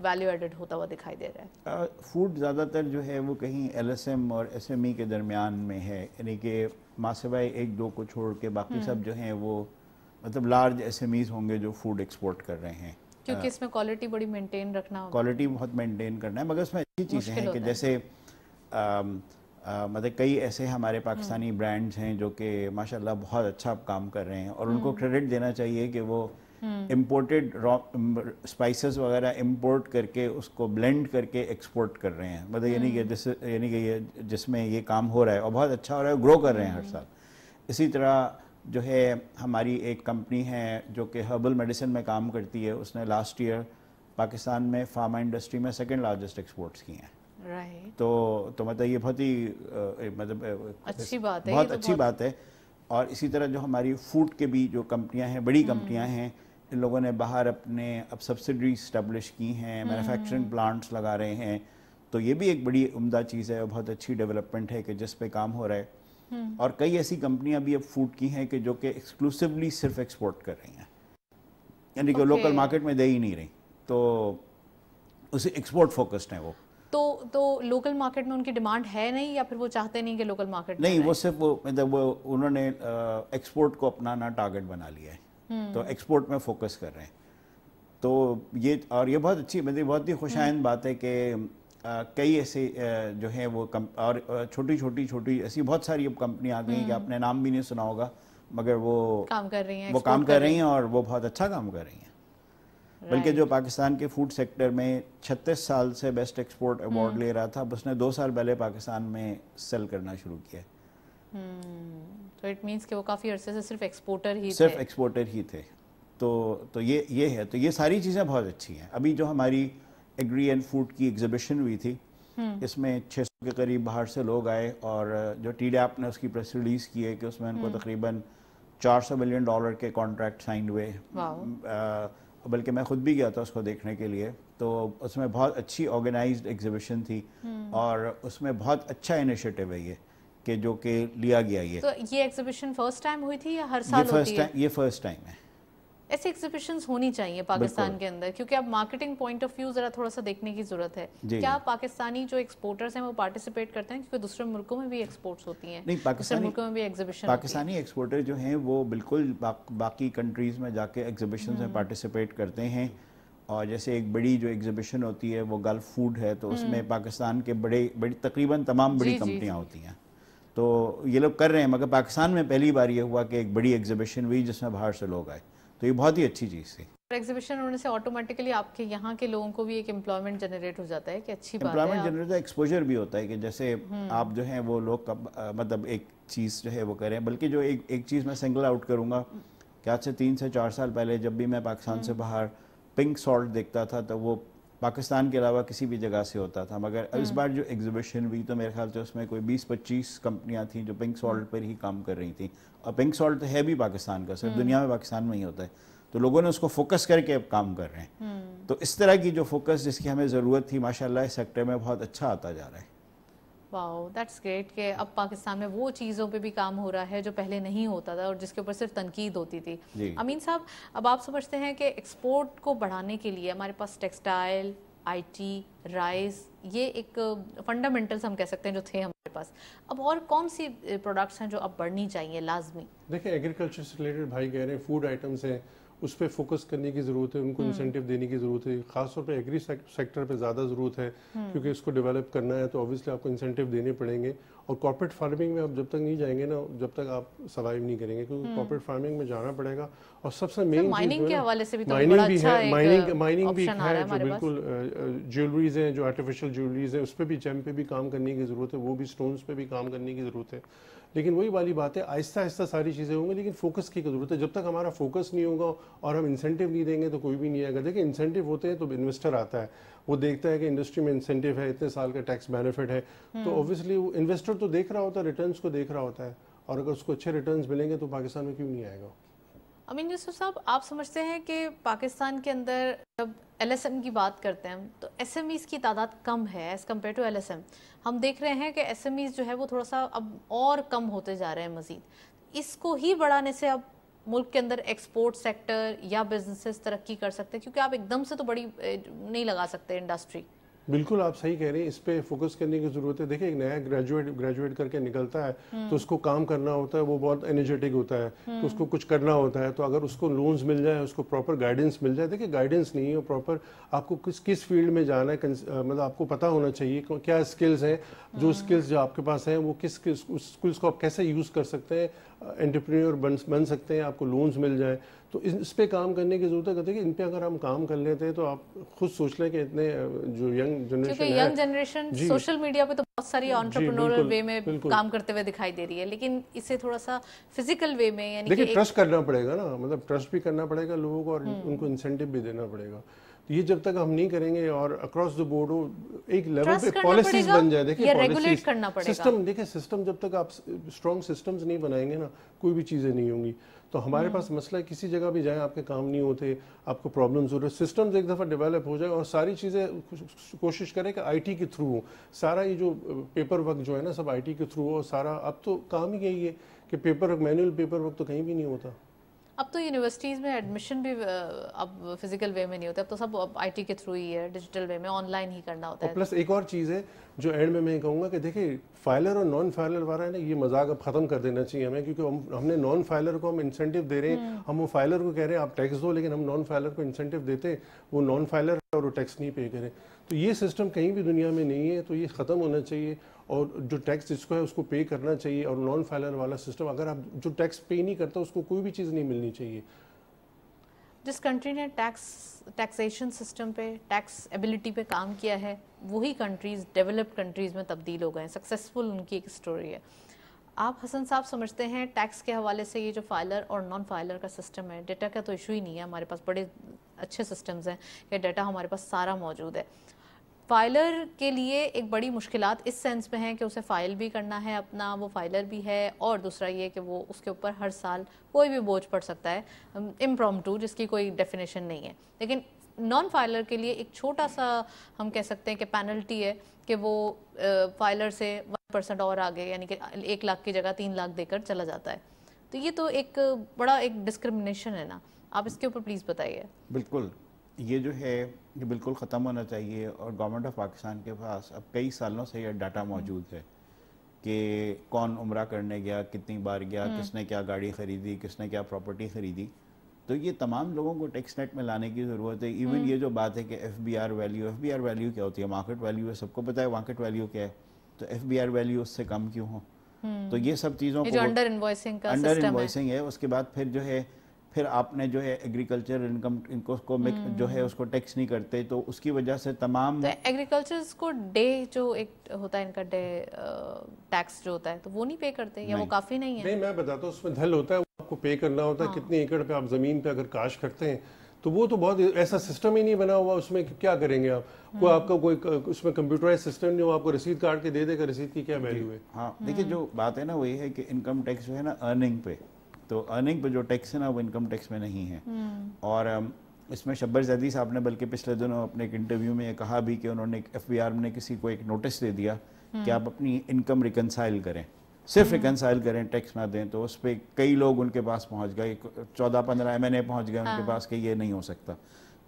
वैल्यू एडेड होता हुआ दिखाई दे रहा है फूड ज़्यादातर जो है वो कहीं एलएसएम और एसएमई e के दरमियान में है यानी कि मासेवाई एक दो को छोड़ के बाकी हम्म। सब जो हैं वो मतलब लार्ज एसएमईज होंगे जो फूड एक्सपोर्ट कर रहे हैं क्योंकि इसमें क्वालिटी बड़ी मेंटेन रखना क्वालिटी बहुत मेंटेन करना है मगर इसमें अच्छी चीज़ें हैं कि जैसे मतलब कई ऐसे हमारे हम्म। पाकिस्तानी ब्रांड्स हैं जो कि माशाल्लाह बहुत अच्छा काम कर रहे हैं और उनको क्रेडिट हम्म। देना चाहिए कि वो इम्पोर्टेड हम्म। स्पाइसेस um, वगैरह इम्पोर्ट करके उसको ब्लेंड करके एक्सपोर्ट कर रहे हैं मतलब यानी कि जिस यानी कि ये जिसमें ये काम हो रहा है और बहुत अच्छा हो रहा है ग्रो कर रहे हैं हर साल इसी तरह जो है हमारी एक कंपनी है जो कि हर्बल मेडिसिन में काम करती है उसने लास्ट ईयर पाकिस्तान में फार्मा इंडस्ट्री में सेकेंड लार्जेस्ट एक्सपोर्ट्स किए हैं right. तो तो मतलब ये बहुत ही मतलब अच्छी बात है बहुत तो अच्छी बहुत... बात है और इसी तरह जो हमारी फूड के भी जो कंपनियां हैं बड़ी कंपनियां हम्म। हैं इन लोगों ने बाहर अपने अब सब्सिडी इस्टेब्लिश की हैं मैन्युफैक्चरिंग हम्म। प्लांट्स लगा रहे हैं तो ये भी एक बड़ी उम्दा चीज़ है और बहुत अच्छी डेवलपमेंट है कि जिस पे काम हो रहा है हम्म। और कई ऐसी कंपनियां भी अब फूड की हैं कि जो कि एक्सक्लूसिवली सिर्फ एक्सपोर्ट कर रही हैं यानी कि लोकल मार्केट में दे ही नहीं रही तो उसे एक्सपोर्ट फोकस्ड हैं वो तो तो लोकल मार्केट में उनकी डिमांड है नहीं या फिर वो चाहते नहीं कि लोकल मार्केट नहीं वो सिर्फ वो मतलब वो उन्होंने एक्सपोर्ट को अपना ना टारगेट बना लिया है हम्म। तो एक्सपोर्ट में फोकस कर रहे हैं तो ये और ये बहुत अच्छी मतलब बहुत ही खुशाइन हम्म। बात है कि कई ऐसे जो है वो कम और छोटी छोटी छोटी ऐसी बहुत सारी अब कंपनियाँ आ गई हैं कि हम्म। आपने नाम भी नहीं सुना होगा मगर वो काम कर रही हैं वो काम कर रही हैं और वो बहुत अच्छा काम कर रही हैं बल्कि जो पाकिस्तान के फूड सेक्टर में 36 साल से बेस्ट एक्सपोर्ट अवार्ड ले रहा था उसने दो साल पहले पाकिस्तान में सेल करना शुरू किया तो इट मींस कि वो काफ़ी अरसे से सिर्फ एक्सपोर्टर ही सिर्फ एक्सपोर्टर ही थे तो तो ये ये है तो ये सारी चीज़ें बहुत अच्छी हैं अभी जो हमारी एग्री एंड फूड की एग्जिबिशन हुई थी hmm. इसमें 600 के करीब बाहर से लोग आए और जो टी डी ने उसकी प्रेस रिलीज़ की है कि उसमें उनको hmm. तकरीबन 400 मिलियन डॉलर के कॉन्ट्रैक्ट साइन हुए बल्कि मैं खुद भी गया था उसको देखने के लिए तो उसमें बहुत अच्छी ऑर्गेनाइज्ड एग्जीबिशन थी हम्म। और उसमें बहुत अच्छा इनिशिएटिव है ये कि जो कि लिया गया ये तो ये एग्जीबिशन फर्स्ट टाइम हुई थी या हर साल ये फर्स्ट टाइम ये फर्स्ट टाइम है ऐसी एग्जीबिशन होनी चाहिए पाकिस्तान के अंदर क्योंकि अब मार्केटिंग पॉइंट ऑफ व्यू जरा थोड़ा सा देखने की जरूरत है क्या पाकिस्तानी जो एक्सपोर्टर्स हैं वो पार्टिसिपेट करते हैं क्योंकि दूसरे मुल्कों में भी एक्सपोर्ट्स होती हैं नहीं पाकिस्तानी मुल्कों में भी एग्जीबिशन पाकिस्तानी एक्सपोर्टर जो हैं वो बिल्कुल बा, बाकी कंट्रीज में जाके एग्जीबिशन में पार्टिसिपेट हम्म। करते हैं और जैसे एक बड़ी जो एग्जीबिशन होती है वो गल्फ फूड है तो उसमें हम्म। पाकिस्तान के बड़े बड़ी तकरीबन तमाम बड़ी कंपनियाँ होती हैं तो ये लोग कर रहे हैं मगर पाकिस्तान में पहली बार ये हुआ कि एक बड़ी एग्जीबिशन हुई जिसमें बाहर से लोग आए तो ये बहुत ही अच्छी चीज़ थी एग्जीबिशन होने से ऑटोमेटिकली आपके यहाँ के लोगों को भी एक एम्प्लॉयमेंट जनरेट हो जाता है कि अच्छी एम्प्लॉयमेंट जनरेट एक्सपोजर भी होता है कि जैसे हम्म। आप जो है वो लोग मतलब एक चीज़ जो है वो करें बल्कि जो एक एक चीज़ मैं सिंगल आउट करूँगा कि आज से तीन से चार साल पहले जब भी मैं पाकिस्तान से हम्म। बाहर पिंक सॉल्ट देखता था तो वो पाकिस्तान के अलावा किसी भी जगह से होता था मगर इस हम्म। बार जो एग्जिबिशन हुई तो मेरे ख्याल से उसमें कोई 20-25 कंपनियां थी जो पिंक सॉल्ट पर ही काम कर रही थी और पिंक सॉल्ट है भी पाकिस्तान का सिर्फ हम्म। दुनिया में पाकिस्तान में ही होता है तो लोगों ने उसको फोकस करके अब काम कर रहे हैं हम्म। तो इस तरह की जो फोकस जिसकी हमें ज़रूरत थी माशाल्लाह इस सेक्टर में बहुत अच्छा आता जा रहा है वाओ दैट्स ग्रेट कि अब पाकिस्तान में वो चीज़ों पे भी काम हो रहा है जो पहले नहीं होता था और जिसके ऊपर सिर्फ तनकीद होती थी अमीन साहब अब आप समझते हैं कि एक्सपोर्ट को बढ़ाने के लिए हमारे पास टेक्सटाइल आईटी, राइस ये एक फंडामेंटल्स हम कह सकते हैं जो थे हमारे पास अब और कौन सी प्रोडक्ट्स eh, हैं जो अब बढ़नी चाहिए लाजमी देखिए एग्रीकल्चर से रिलेटेड भाई कह रहे हैं फूड आइटम्स हैं उस पर फोकस करने की ज़रूरत है उनको इंसेंटिव हम्म। देने की ज़रूरत है खासतौर पर एग्री सेक्टर पर ज़्यादा ज़रूरत है हम्म। क्योंकि इसको डेवलप करना है तो ऑब्वियसली आपको इंसेंटिव देने पड़ेंगे और कॉर्पोरेट फार्मिंग में आप जब तक नहीं जाएंगे ना जब तक आप सर्वाइव नहीं करेंगे क्योंकि कॉर्पोरेट फार्मिंग हम्म। में जाना पड़ेगा और सबसे मेन माइनिंग के हवाले से भी तो माइनिंग भी अच्छा है माइनिंग माइनिंग भी है जो बिल्कुल ज्वेलरीज हैं जो आर्टिफिशियल ज्वेलरीज हैं उस पर भी जेम पे भी काम करने की ज़रूरत है वो भी स्टोन्स पे भी काम करने की ज़रूरत है लेकिन वही वाली बात है आहिस्ता आहिस्ता सारी चीज़ें होंगी लेकिन फोकस की ज़रूरत है जब तक हमारा फोकस नहीं होगा और हम इंसेंटिव नहीं देंगे तो कोई भी नहीं आएगा देखिए इंसेंटिव होते हैं तो इन्वेस्टर आता है वो देखता है कि इंडस्ट्री में इंसेंटिव है इतने साल का टैक्स बेनिफिट है तो ऑब्वियसली हम्म। वो इन्वेस्टर तो देख रहा होता है रिटर्न्स को देख रहा होता है और अगर उसको अच्छे रिटर्न मिलेंगे तो पाकिस्तान में क्यों नहीं आएगा अमीन यूसुफ साहब आप समझते हैं कि पाकिस्तान के अंदर जब एल की बात करते हैं तो एस की तादाद कम है एज़ कम्पेयर टू एल हम देख रहे हैं कि एस जो है वो थोड़ा सा अब और कम होते जा रहे हैं मज़ीद इसको ही बढ़ाने से अब मुल्क के अंदर एक्सपोर्ट सेक्टर या बिजनेसेस तरक्की कर सकते हैं क्योंकि आप एकदम से तो बड़ी नहीं लगा सकते इंडस्ट्री बिल्कुल आप सही कह रहे हैं इस पर फोकस करने की ज़रूरत है देखिए एक नया ग्रेजुएट ग्रेजुएट करके निकलता है हम्म। तो उसको काम करना होता है वो बहुत एनर्जेटिक होता है तो हम्म। उसको कुछ करना होता है तो अगर उसको लोन्स मिल जाए उसको प्रॉपर गाइडेंस मिल जाए देखिए गाइडेंस नहीं है प्रॉपर आपको किस किस फील्ड में जाना है मतलब आपको पता होना चाहिए क्या स्किल्स हैं जो स्किल्स हम्म। जो आपके पास हैं वो किस किस उस स्किल्स को आप कैसे यूज़ कर सकते हैं एंटरप्रीनियर बन बन सकते हैं आपको लोन्स मिल जाए तो इस पर काम करने की जरूरत है कहते हैं कि इन पर अगर हम काम कर लेते हैं तो आप खुद सोच लें कि इतने जो young generation young generation social media पे तो बहुत सारी ऑन्टरप्रनोरल वे में काम करते हुए दिखाई दे रही है लेकिन इसे थोड़ा सा फिजिकल वे में यानी देखिए ट्रस्ट करना पड़ेगा ना मतलब ट्रस्ट भी करना पड़ेगा लोगों को और हम्म। उनको इंसेंटिव भी देना पड़ेगा तो ये जब तक हम नहीं करेंगे और अक्रॉस द बोर्ड एक लेवल पे पॉलिसीज बन जाए देखिए रेगुलेट करना पड़ेगा सिस्टम देखिए सिस्टम जब तक आप स्ट्रॉन्ग सिस्टम्स नहीं बनाएंगे ना कोई भी चीजें नहीं होंगी तो हमारे हम्म। पास मसला है किसी जगह भी जाए आपके काम नहीं होते आपको प्रॉब्लम्स हो रहे सिस्टम्स एक दफ़ा डेवलप हो जाए और सारी चीज़ें कोशिश करें कि आईटी के थ्रू हो सारा ये जो पेपर वर्क जो है ना सब आईटी के थ्रू हो और सारा अब तो काम ही यही है कि paper work manual paper work तो कहीं भी नहीं होता अब तो यूनिवर्सिटीज़ में एडमिशन भी अब फिजिकल वे में नहीं होता अब तो सब अब आईटी के थ्रू ही है डिजिटल वे में ऑनलाइन ही करना होता है प्लस एक और चीज़ है जो एंड में मैं कहूँगा कि देखिए फाइलर और नॉन फाइलर वाला है ना ये मजाक अब ख़त्म कर देना चाहिए हमें क्योंकि हम हमने नॉन फाइलर को हम इंसेंटिव दे रहे हैं हम्म। हम वो फाइलर को कह रहे हैं आप टैक्स दो लेकिन हम नॉन फाइलर को इंसेंटिव देते हैं वो नॉन फाइलर और वो टैक्स नहीं पे करें तो ये सिस्टम कहीं भी दुनिया में नहीं है तो ये ख़त्म होना चाहिए और जो टैक्स जिसको है उसको पे करना चाहिए और नॉन फाइलर वाला सिस्टम अगर आप जो टैक्स पे नहीं करता उसको कोई भी चीज़ नहीं मिलनी चाहिए जिस कंट्री ने टैक्स टैक्सेशन सिस्टम पे टैक्स एबिलिटी पे काम किया है वही कंट्रीज़ डेवलप्ड कंट्रीज़ में तब्दील हो गए सक्सेसफुल उनकी एक स्टोरी है आप हसन साहब समझते हैं टैक्स के हवाले से ये जो फाइलर और नॉन फाइलर का सिस्टम है डेटा का तो इशू ही नहीं है हमारे पास बड़े अच्छे सिस्टम्स हैं ये डेटा हमारे पास सारा मौजूद है फाइलर के लिए एक बड़ी मुश्किल इस सेंस में है कि उसे फ़ाइल भी करना है अपना वो फाइलर भी है और दूसरा ये कि वो उसके ऊपर हर साल कोई भी बोझ पड़ सकता है इम्प्रॉम जिसकी कोई डेफिनेशन नहीं है लेकिन नॉन फाइलर के लिए एक छोटा सा हम कह सकते हैं कि पेनल्टी है कि वो फाइलर से वन परसेंट और आगे यानी कि एक लाख की जगह तीन लाख देकर चला जाता है तो ये तो एक बड़ा एक डिस्क्रिमिनेशन है ना आप इसके ऊपर प्लीज़ बताइए बिल्कुल ये जो है ये बिल्कुल ख़त्म होना चाहिए और गवर्नमेंट ऑफ पाकिस्तान के पास अब कई सालों से यह हम्म। डाटा मौजूद है कि कौन उम्र करने गया कितनी बार गया हम्म। किसने क्या गाड़ी ख़रीदी किसने क्या प्रॉपर्टी ख़रीदी तो ये तमाम लोगों को टैक्स नेट में लाने की ज़रूरत है इवन हम्म। ये जो बात है कि F B R value F B R value क्या होती है मार्केट वैल्यू है सबको पता है मार्केट वैल्यू क्या है तो एफ बी आर वैल्यू उससे कम क्यों हो तो ये सब चीज़ों को अंडर इन्वॉइसिंग है उसके बाद फिर जो है फिर आपने जो है एग्रीकल्चर इनकम इनको हम्म। जो है उसको टैक्स नहीं करते तो उसकी वजह से तमाम तो एग्रीकल्चर को डे जो एक होता है इनका डे टैक्स जो होता है तो वो नहीं पे करते या वो काफ़ी नहीं है नहीं मैं बताता हूँ उसमें धल होता है आपको पे करना होता है हाँ। कितने एकड़ पे आप ज़मीन पे अगर काश करते हैं तो वो तो बहुत ऐसा सिस्टम ही नहीं बना हुआ उसमें क्या करेंगे आप कोई हम्म। आपका कोई उसमें कंप्यूटराइज सिस्टम नहीं आपको रसीद काट के दे देगा रसीद की क्या वैल्यू है हाँ हम्म। देखिए जो बात है ना वही है कि इनकम टैक्स जो है ना अर्निंग पे तो अर्निंग पर जो टैक्स है ना वो इनकम टैक्स में नहीं है हम्म। और um, इसमें शब्बर जैदी साहब ने बल्कि पिछले दिनों अपने एक इंटरव्यू में कहा भी कि उन्होंने एफ ने किसी को एक नोटिस दे दिया हम्म। कि आप अपनी इनकम रिकनसाइल करें सिर्फ रिकनसाइल हम्म। करें टैक्स ना दें तो उस पर कई लोग उनके पास पहुंच गए चौदह पंद्रह एम एन ए पहुँच गए उनके हाँ। पास कि ये नहीं हो सकता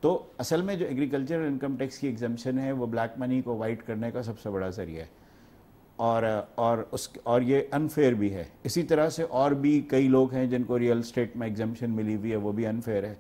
तो असल में जो एग्रीकल्चर इनकम टैक्स की एग्जामेशन है वो ब्लैक मनी को वाइट करने का सबसे बड़ा जरिया है और और उस और ये अनफेयर भी है इसी तरह से और भी कई लोग हैं जिनको रियल स्टेट में एग्जामेशन मिली हुई है वो भी अनफेयर है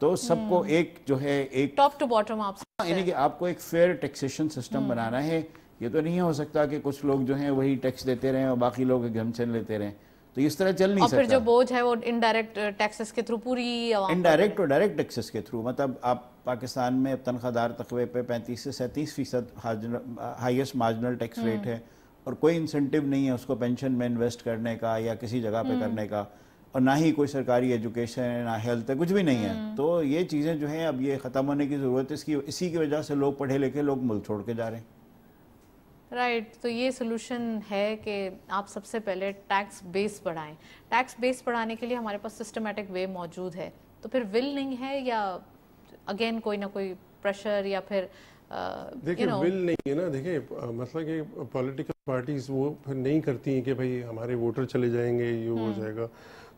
तो सबको हम्म। एक जो है एक टॉप टू बॉटम आप हाँ, यानी कि आपको एक फेयर टैक्सेशन सिस्टम बनाना है ये तो नहीं हो सकता कि कुछ लोग जो हैं वही टैक्स देते रहें और बाकी लोग एग्जामेशन लेते रहें तो इस तरह चल नहीं और सकता। फिर जो बोझ है वो इनडायरेक्ट टैक्सेस uh, के थ्रू पूरी इनडायरेक्ट और डायरेक्ट टैक्सेस के थ्रू मतलब आप पाकिस्तान में तनख्वाहदार तकबे पे पैंतीस से सैंतीस फीसद हाईएस्ट मार्जिनल टैक्स रेट है और कोई इंसेंटिव नहीं है उसको पेंशन में इन्वेस्ट करने का या किसी जगह पे हम्म। करने का और ना ही कोई सरकारी एजुकेशन है ना हेल्थ है कुछ भी नहीं है हम्म। तो ये चीज़ें जो हैं अब ये ख़त्म होने की ज़रूरत है इसकी इसी की वजह से लोग पढ़े लिखे लोग मुल्क छोड़ के जा रहे हैं राइट right, तो ये सोल्यूशन है कि आप सबसे पहले टैक्स बेस बढ़ाएं टैक्स बेस बढ़ाने के लिए हमारे पास सिस्टमेटिक वे मौजूद है तो फिर विल नहीं है या अगेन कोई ना कोई प्रेशर या फिर देखिए बिल नहीं है ना देखिए मतलब कि पॉलिटिकल पार्टीज वो फिर नहीं करती हैं कि भाई हमारे वोटर चले जाएंगे ये हो हम्म। जाएगा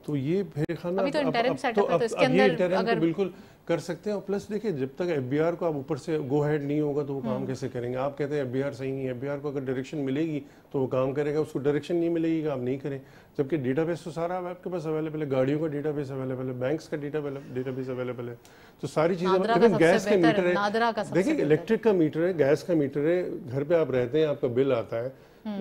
तो ये फिर खाना अभी तो अब, सेटअप तो है तो इसके अंदर तो अगर बिल्कुल कर सकते हैं और प्लस देखिए जब तक एफ को आप ऊपर से गो हेड नहीं होगा तो वो काम हम्म। कैसे करेंगे आप कहते हैं एफ सही नहीं है एफ को अगर डायरेक्शन मिलेगी तो वो काम करेगा उसको डायरेक्शन नहीं मिलेगी आप नहीं करें जबकि डेटाबेस तो सारा आपके पास अवेलेबल है गाड़ियों का बेस अवेलेबल है बैंक्स का डेटा बेस अवेलेबल है तो सारी चीज़ें गैस का मीटर है देखिए इलेक्ट्रिक का मीटर है गैस का मीटर है घर पे आप रहते हैं आपका बिल आता है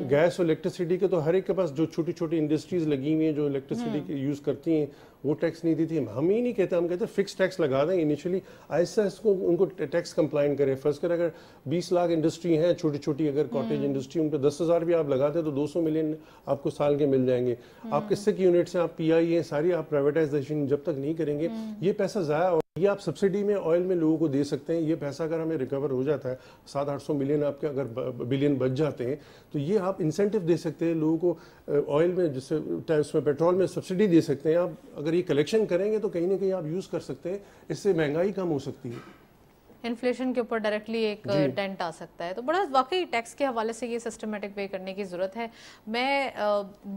गैस हम्म। और इलेक्ट्रिसिटी के तो हर एक के पास जो छोटी छोटी इंडस्ट्रीज लगी हुई हैं जो इलेक्ट्रिसिटी हम्म। यूज़ करती हैं वो टैक्स नहीं दी थी हम ही नहीं कहते हम कहते फिक्स टैक्स लगा दें इनिशियली ऐसा इसको उनको टैक्स कंप्लाइन करें फर्ज कर अगर 20 लाख इंडस्ट्री हैं छोटी छोटी अगर कॉटेज इंडस्ट्री हम्म। उन पर दस हज़ार भी आप लगाते तो 200 मिलियन आपको साल के मिल जाएंगे हम्म। आप किससे की यूनिट्स हैं आप पी आई हैं सारी आप प्राइवेटाइजेशन जब तक नहीं करेंगे हम्म। ये पैसा ज़्यादा और ये आप सब्सिडी में ऑयल में लोगों को दे सकते हैं ये पैसा अगर हमें रिकवर हो जाता है सात आठ सौ मिलियन आपके अगर बिलियन बच जाते हैं तो ये आप इंसेंटिव दे सकते हैं लोगों को ऑयल में जैसे उसमें पेट्रोल में सब्सिडी दे सकते हैं आप अगर अगर ये कलेक्शन करेंगे तो कहीं ना कहीं आप यूज़ कर सकते हैं इससे महंगाई कम हो सकती है इन्फ्लेशन के ऊपर डायरेक्टली एक डेंट आ सकता है तो बड़ा वाकई टैक्स के हवाले से ये सिस्टमेटिक वे करने की ज़रूरत है मैं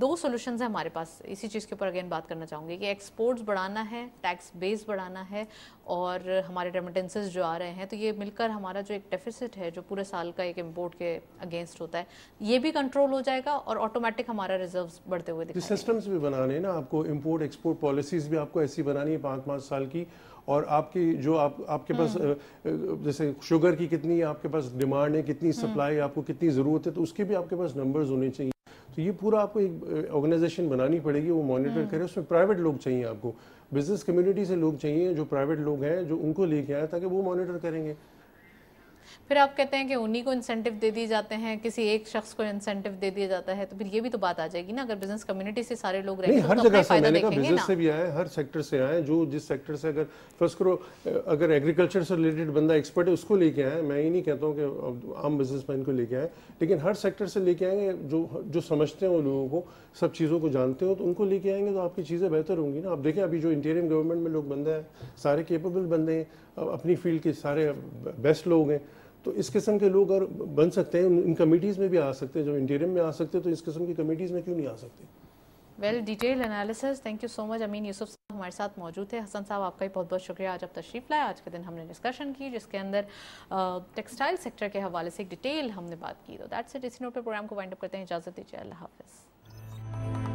दो सोल्यूशन है हमारे पास इसी चीज़ के ऊपर अगेन बात करना चाहूँगी कि एक्सपोर्ट्स बढ़ाना है टैक्स बेस बढ़ाना है और हमारे रेमिटेंसेज जो आ रहे हैं तो ये मिलकर हमारा जो एक डेफिसिट है जो पूरे साल का एक इम्पोर्ट के अगेंस्ट होता है ये भी कंट्रोल हो जाएगा और ऑटोमेटिक हमारा रिजर्व बढ़ते हुए सिस्टम्स तो भी बनाने ना आपको इम्पोर्ट एक्सपोर्ट पॉलिसीज भी आपको ऐसी बनानी है पाँच पाँच साल की और आपकी जो आप आपके पास हम्म। जैसे शुगर की कितनी आपके पास डिमांड है कितनी हम्म। सप्लाई आपको कितनी ज़रूरत है तो उसके भी आपके पास नंबर्स होने चाहिए तो ये पूरा आपको एक ऑर्गेनाइजेशन बनानी पड़ेगी वो मॉनिटर हम्म। करे उसमें प्राइवेट लोग चाहिए आपको बिजनेस कम्युनिटी से लोग चाहिए जो प्राइवेट लोग हैं जो उनको लेके आए ताकि वो मॉनिटर करेंगे फिर आप कहते हैं कि उन्हीं को इंसेंटिव दे दिए जाते हैं किसी एक शख्स को इंसेंटिव दे दिया जाता है तो फिर ये भी तो बात आ जाएगी ना अगर बिजनेस कम्युनिटी से सारे लोग रहे हर तो जगह से मैंने बिजनेस से भी आए हर सेक्टर से आए जो जिस सेक्टर से अगर फर्स्ट करो अगर एग्रीकल्चर से रिलेटेड बंदा एक्सपर्ट है उसको लेके आए मैं ये नहीं कहता हूँ कि आम बिजनेस को लेके आए लेकिन हर सेक्टर से लेके आएंगे जो जो समझते हैं लोगों को सब चीज़ों को जानते हो तो उनको लेके आएंगे तो आपकी चीज़ें बेहतर होंगी ना आप देखें अभी जो इंटीरियर गवर्नमेंट में लोग बंदे हैं सारे केपेबल बंदे हैं अपनी फील्ड के सारे बेस्ट लोग हैं तो इस किस्म के लोग अगर बन सकते हैं इन कमेटीज़ में भी आ सकते हैं जब इंटीरियम में आ सकते हैं तो इस किस्म की कमेटीज़ में क्यों नहीं आ सकते well detail analysis thank you so much Amin Yusuf sahab हमारे साथ मौजूद थे हसन साहब आपका भी बहुत बहुत शुक्रिया आज आप तशरीफ लाए आज के दिन हमने डिस्कशन की जिसके अंदर टेक्सटाइल सेक्टर के हवाले से एक डिटेल हमने बात की तो दैट्स इट इसी नोट पर प्रोग्राम को वाइंड अप करते हैं इजाज़त दीजिए अल्लाह हाफिज़